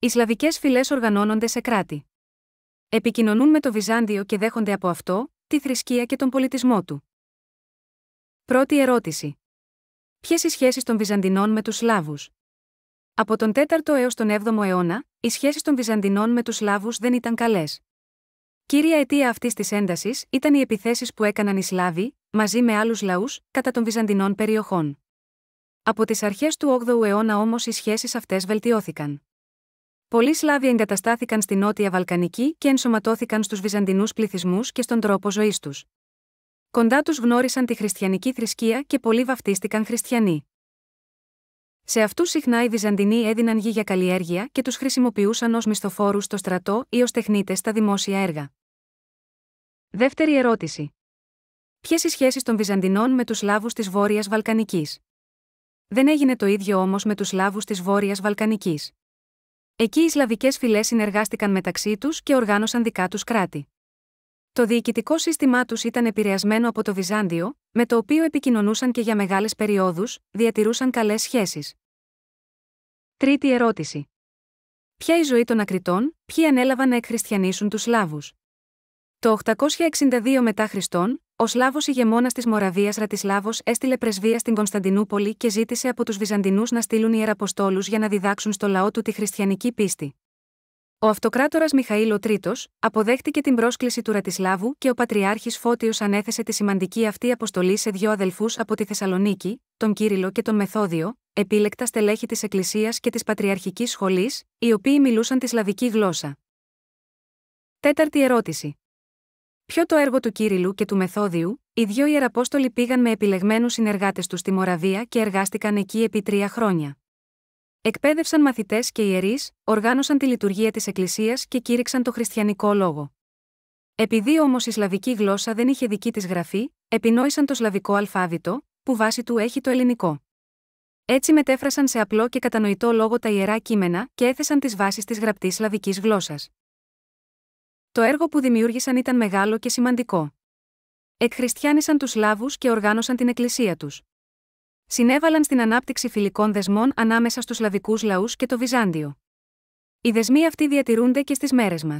Οι σλαβικέ φυλές οργανώνονται σε κράτη. Επικοινωνούν με το Βυζάντιο και δέχονται από αυτό τη θρησκεία και τον πολιτισμό του. Πρώτη ερώτηση. Ποιες οι σχέσεις των Βυζαντινών με τους Σλάβους. Από τον 4ο έως τον 7ο αιώνα, οι σχέσεις των Βυζαντινών με τους Σλάβους δεν ήταν καλές. Κύρια αιτία αυτής της έντασης ήταν οι επιθέσεις που έκαναν οι Σλάβοι, μαζί με άλλους λαούς, κατά των Βυζαντινών περιοχών. Από τις αρχές του 8ου αιώνα όμως οι σχέσεις αυτές βελτιώθηκαν. Πολλοί Σλάβοι εγκαταστάθηκαν στη Νότια Βαλκανική και ενσωματώθηκαν στους Βυζαντινούς πληθυσμούς και στον τρόπο ζωής τους. Κοντά τους γνώρισαν τη χριστιανική θρησκεία και πολλοί βαφτίστηκαν χριστιανοί. Σε αυτούς συχνά οι Βυζαντινοί έδιναν γη για καλλιέργεια και τους χρησιμοποιούσαν ως μισθοφόρους στο στρατό ή ως τεχνίτες στα δημόσια έργα. Δεύτερη ερώτηση. Ποιες οι σχέσεις των Βυζαντινών με τους Σλάβους της Βόρειας Βαλκανικής. Δεν έγινε το ίδιο όμως με τους Σλάβους της Βόρειας Βαλκανικής. Εκεί οι σλαβικές φυλές συνεργάστηκαν μεταξύ τους και οργάνωσαν δικά τους κράτη. Το διοικητικό σύστημά τους ήταν επηρεασμένο από το Βυζάντιο, με το οποίο επικοινωνούσαν και για μεγάλες περιόδους, διατηρούσαν καλές σχέσεις. Τρίτη ερώτηση. Ποια η ζωή των ακριτών, ποιοι ανέλαβαν να εκχριστιανίσουν τους Σλάβους. Το 862 μετά Χριστόν, ο Σλάβος ηγεμόνας της Μοραβίας Ρατισλάβος έστειλε πρεσβεία στην Κωνσταντινούπολη και ζήτησε από τους Βυζαντινούς να στείλουν ιεραποστόλους για να διδάξουν στο λαό του τη χριστιανική πίστη. Ο αυτοκράτορας Μιχαήλ ο Τρίτος αποδέχτηκε την πρόσκληση του Ρατισλάβου και ο Πατριάρχης Φώτιος ανέθεσε τη σημαντική αυτή αποστολή σε δύο αδελφούς από τη Θεσσαλονίκη, τον Κύριλο και τον Μεθόδιο, επίλεκτα στελέχη της Εκκλησίας και της Πατριαρχικής Σχολής, οι οποίοι μιλούσαν τη σλαβική γλώσσα. Τέταρτη ερώτηση. Πιο το έργο του Κύριλου και του Μεθόδιου, οι δύο Ιεραπόστολοι πήγαν με επιλεγμένους συνεργάτες τους στη Μοραβία και εργάστηκαν εκεί επί τρία χρόνια. Εκπαίδευσαν μαθητές και ιερείς, οργάνωσαν τη λειτουργία της Εκκλησίας και κήρυξαν το χριστιανικό λόγο. Επειδή όμως η σλαβική γλώσσα δεν είχε δική της γραφή, επινόησαν το σλαβικό αλφάβητο, που βάση του έχει το ελληνικό. Έτσι μετέφρασαν σε απλό και κατανοητό λόγο τα ιερά κείμενα και έθεσαν τις βάσεις της γραπτής σλαβικής γλώσσας. Το έργο που δημιούργησαν ήταν μεγάλο και σημαντικό. Εκχριστιανίσαν τους Σλάβου και οργάνωσαν την εκκλησία τους. Συνέβαλαν στην ανάπτυξη φιλικών δεσμών ανάμεσα στους σλαβικού λαούς και το Βυζάντιο. Οι δεσμοί αυτοί διατηρούνται και στις μέρες μας.